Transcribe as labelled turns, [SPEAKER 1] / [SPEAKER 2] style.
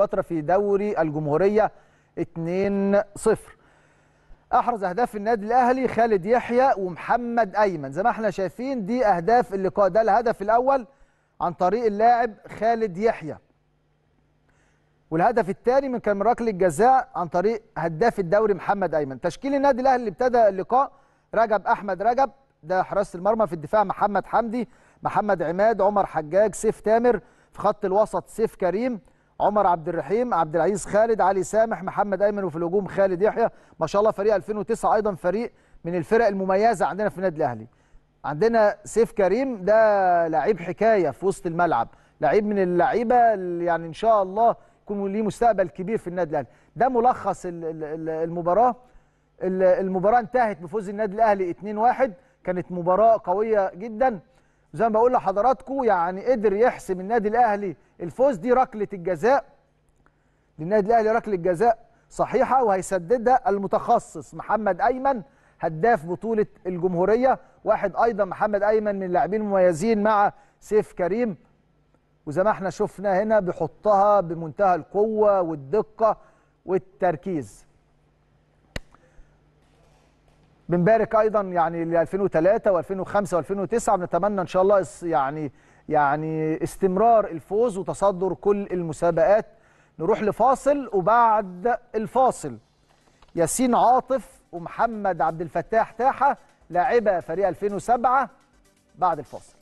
[SPEAKER 1] فتره في دوري الجمهوريه 2-0 احرز اهداف النادي الاهلي خالد يحيى ومحمد ايمن زي ما احنا شايفين دي اهداف اللقاء ده الهدف الاول عن طريق اللاعب خالد يحيى والهدف الثاني من كان ركله الجزاء عن طريق هداف الدوري محمد ايمن تشكيل النادي الاهلي اللي ابتدى اللقاء رجب احمد رجب ده حراسه المرمى في الدفاع محمد حمدي محمد عماد عمر حجاج سيف تامر في خط الوسط سيف كريم عمر عبد الرحيم عبد العزيز خالد علي سامح محمد ايمن وفي الهجوم خالد يحيى ما شاء الله فريق 2009 ايضا فريق من الفرق المميزه عندنا في النادي الاهلي عندنا سيف كريم ده لعيب حكايه في وسط الملعب لعيب من اللعيبه يعني ان شاء الله يكون ليه مستقبل كبير في النادي الاهلي ده ملخص المباراه المباراه انتهت بفوز النادي الاهلي 2-1 كانت مباراه قويه جدا زي ما بقول لحضراتكم يعني قدر يحسم النادي الاهلي الفوز دي ركله الجزاء للنادي الاهلي ركله جزاء صحيحه وهيسددها المتخصص محمد ايمن هداف بطوله الجمهوريه واحد ايضا محمد ايمن من اللاعبين المميزين مع سيف كريم وزي ما احنا شفنا هنا بيحطها بمنتهى القوه والدقه والتركيز بنبارك ايضا يعني ل 2003 و2005 و2009 بنتمنى ان شاء الله يعني يعني استمرار الفوز وتصدر كل المسابقات نروح لفاصل وبعد الفاصل ياسين عاطف ومحمد عبد الفتاح تاحه لاعبا فريق 2007 بعد الفاصل